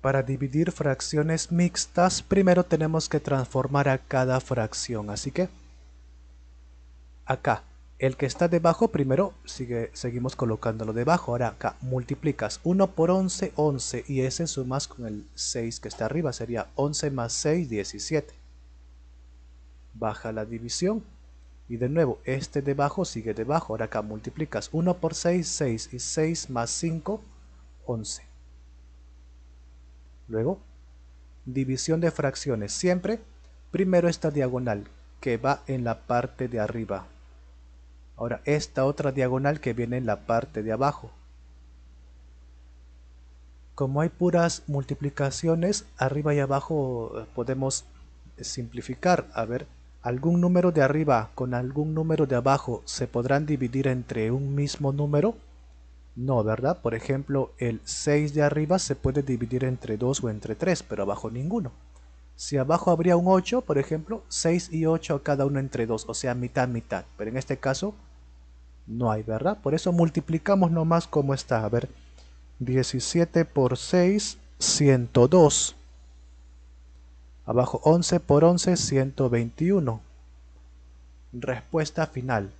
Para dividir fracciones mixtas, primero tenemos que transformar a cada fracción. Así que, acá, el que está debajo, primero sigue, seguimos colocándolo debajo. Ahora acá, multiplicas 1 por 11, 11. Y ese sumas con el 6 que está arriba. Sería 11 más 6, 17. Baja la división. Y de nuevo, este debajo sigue debajo. Ahora acá multiplicas 1 por 6, 6. Y 6 más 5, 11. Luego, división de fracciones. Siempre, primero esta diagonal que va en la parte de arriba. Ahora esta otra diagonal que viene en la parte de abajo. Como hay puras multiplicaciones, arriba y abajo eh, podemos simplificar. A ver, algún número de arriba con algún número de abajo se podrán dividir entre un mismo número. No, ¿verdad? Por ejemplo, el 6 de arriba se puede dividir entre 2 o entre 3, pero abajo ninguno. Si abajo habría un 8, por ejemplo, 6 y 8 cada uno entre 2, o sea, mitad, mitad. Pero en este caso no hay, ¿verdad? Por eso multiplicamos nomás como está. A ver, 17 por 6, 102. Abajo 11 por 11, 121. Respuesta final.